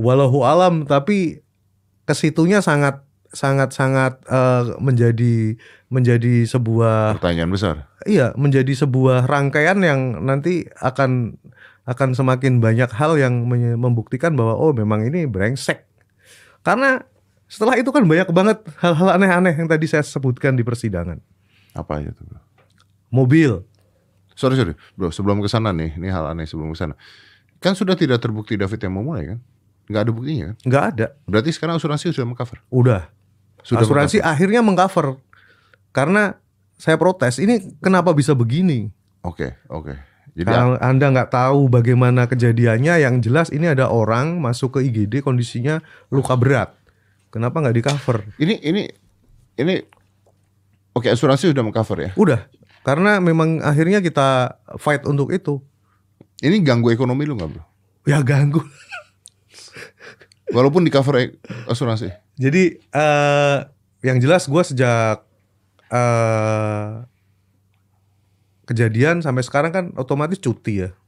walau alam tapi kesitunya sangat sangat sangat uh, menjadi menjadi sebuah pertanyaan besar. Iya, menjadi sebuah rangkaian yang nanti akan akan semakin banyak hal yang membuktikan bahwa oh memang ini brengsek. Karena setelah itu kan banyak banget hal-hal aneh-aneh yang tadi saya sebutkan di persidangan. Apa itu, ya tuh? Mobil. Sorry sorry, bro. Sebelum kesana nih, ini hal aneh sebelum kesana. Kan sudah tidak terbukti David yang memulai kan? Gak ada buktinya kan? Nggak ada. Berarti sekarang asuransi sudah mengcover? Udah. Sudah asuransi meng akhirnya mengcover. Karena saya protes, ini kenapa bisa begini? Oke, okay, oke. Okay. Jadi Kalau Anda nggak tahu bagaimana kejadiannya, yang jelas ini ada orang masuk ke IGD kondisinya luka berat. Kenapa nggak di cover? Ini ini ini oke okay, asuransi sudah mengcover ya? Udah. Karena memang akhirnya kita fight untuk itu. Ini ganggu ekonomi lu nggak bro? Ya ganggu. Walaupun di cover eh, asuransi. Jadi uh, yang jelas gue sejak uh, kejadian sampai sekarang kan otomatis cuti ya.